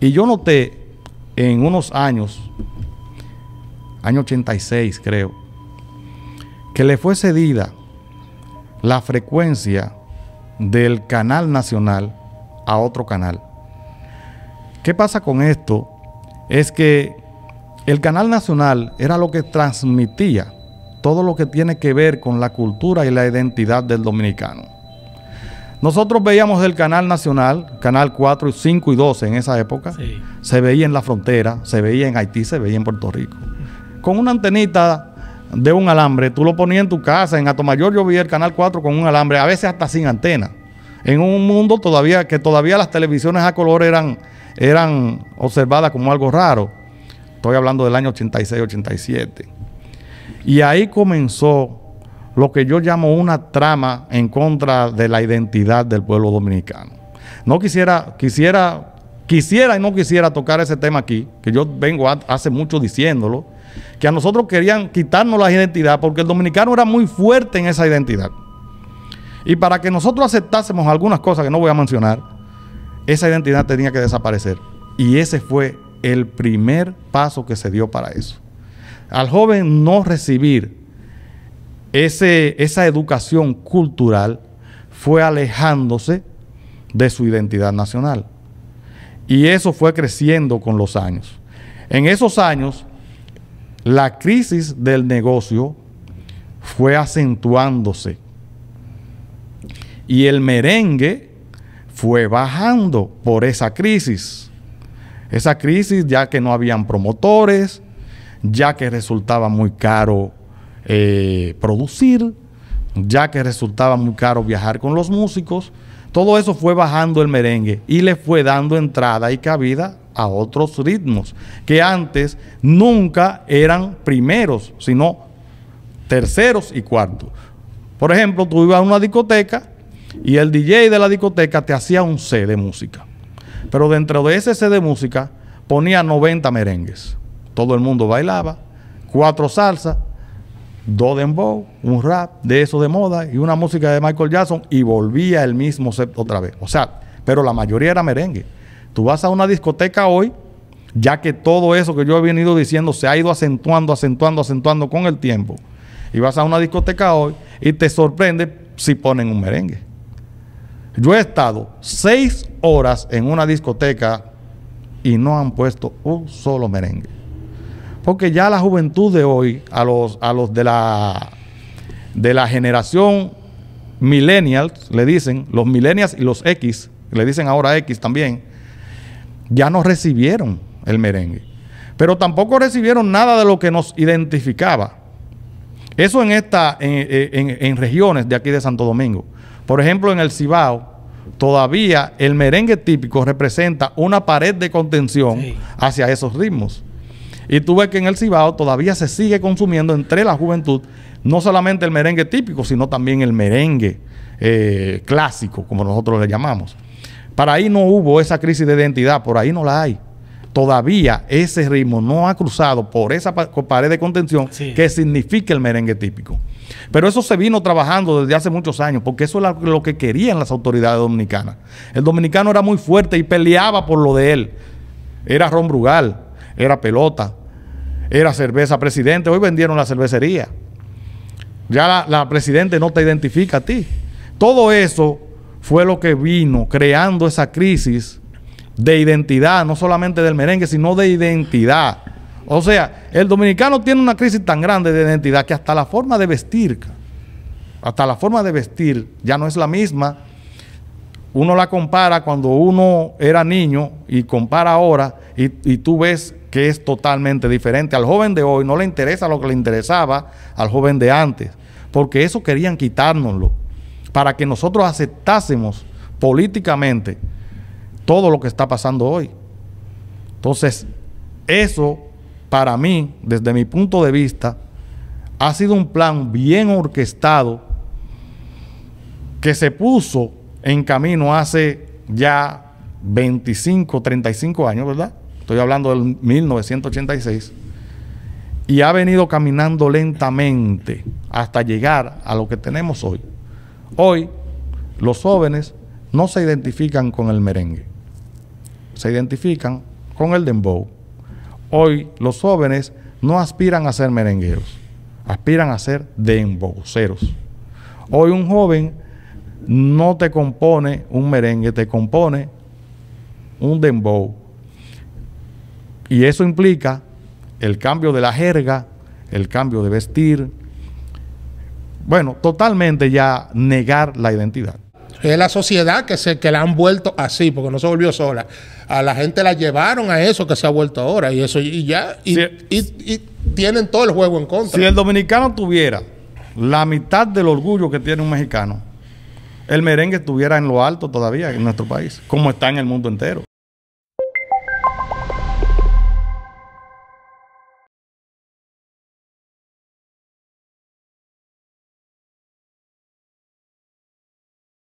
Y yo noté en unos años, año 86 creo, que le fue cedida la frecuencia del canal nacional a otro canal. ¿Qué pasa con esto? Es que el canal nacional era lo que transmitía todo lo que tiene que ver con la cultura y la identidad del dominicano. Nosotros veíamos el canal nacional, canal 4, 5 y 12 en esa época. Se veía en la frontera, se veía en Haití, se veía en Puerto Rico. Con una antenita de un alambre, tú lo ponías en tu casa. En Atomayor yo vi el canal 4 con un alambre, a veces hasta sin antena. En un mundo todavía que todavía las televisiones a color eran, eran observadas como algo raro. Estoy hablando del año 86, 87. Y ahí comenzó lo que yo llamo una trama en contra de la identidad del pueblo dominicano. No quisiera, quisiera, quisiera y no quisiera tocar ese tema aquí, que yo vengo hace mucho diciéndolo, que a nosotros querían quitarnos la identidad porque el dominicano era muy fuerte en esa identidad. Y para que nosotros aceptásemos algunas cosas que no voy a mencionar, esa identidad tenía que desaparecer. Y ese fue el primer paso que se dio para eso. Al joven no recibir esa educación cultural fue alejándose de su identidad nacional. Y eso fue creciendo con los años. En esos años, la crisis del negocio fue acentuándose y el merengue fue bajando por esa crisis. Esa crisis ya que no habían promotores, ya que resultaba muy caro eh, producir, ya que resultaba muy caro viajar con los músicos. Todo eso fue bajando el merengue y le fue dando entrada y cabida a otros ritmos que antes nunca eran primeros, sino terceros y cuartos. Por ejemplo, tú ibas a una discoteca y el DJ de la discoteca te hacía un C de música. Pero dentro de ese C de música ponía 90 merengues. Todo el mundo bailaba, cuatro salsas dos dembow, un rap de eso de moda y una música de Michael Jackson y volvía el mismo set otra vez. O sea, pero la mayoría era merengue. Tú vas a una discoteca hoy, ya que todo eso que yo he venido diciendo se ha ido acentuando, acentuando, acentuando con el tiempo. Y vas a una discoteca hoy y te sorprende si ponen un merengue. Yo he estado seis horas en una discoteca y no han puesto un solo merengue. Porque ya la juventud de hoy, a los, a los de, la, de la generación millennials, le dicen, los millennials y los X, le dicen ahora X también, ya no recibieron el merengue. Pero tampoco recibieron nada de lo que nos identificaba. Eso en, esta, en, regiones de aquí de Santo Domingo. Por ejemplo, en el Cibao, todavía el merengue típico representa una pared de contención hacia esos ritmos. Y tú ves que en el Cibao todavía se sigue consumiendo entre la juventud no solamente el merengue típico, sino también el merengue eh, clásico, como nosotros le llamamos. Para ahí no hubo esa crisis de identidad, por ahí no la hay. Todavía ese ritmo no ha cruzado por esa pared de contención que significa el merengue típico. Pero eso se vino trabajando desde hace muchos años, porque eso era lo que querían las autoridades dominicanas. El dominicano era muy fuerte y peleaba por lo de él. Era Ron Brugal, era pelota, era cerveza presidente. Hoy vendieron la cervecería. Ya la, presidente no te identifica a ti. Todo eso fue lo que vino creando esa crisis de identidad, no solamente del merengue, sino de identidad. O sea, el dominicano tiene una crisis tan grande de identidad que hasta la forma de vestir, hasta la forma de vestir ya no es la misma. Uno la compara cuando uno era niño y compara ahora y tú ves que es totalmente diferente. Al joven de hoy no le interesa lo que le interesaba al joven de antes, porque eso querían quitárnoslo, para que nosotros aceptásemos políticamente todo lo que está pasando hoy. Entonces, eso para mí, desde mi punto de vista, ha sido un plan bien orquestado que se puso en camino hace ya 25, 35 años, ¿verdad? Estoy hablando del 1986. Y ha venido caminando lentamente hasta llegar a lo que tenemos hoy. Hoy los jóvenes no se identifican con el merengue. Se identifican con el dembow. Hoy los jóvenes no aspiran a ser merengueros, aspiran a ser dembowseros. Hoy un joven no te compone un merengue, te compone un dembow y eso implica el cambio de la jerga, el cambio de vestir, bueno, totalmente ya negar la identidad. Es la sociedad que, se, que la han vuelto así, porque no se volvió sola. A la gente la llevaron a eso que se ha vuelto ahora, y eso y ya, y tienen todo el juego en contra. Si el dominicano tuviera la mitad del orgullo que tiene un mexicano, el merengue estuviera en lo alto todavía en nuestro país, como está en el mundo entero.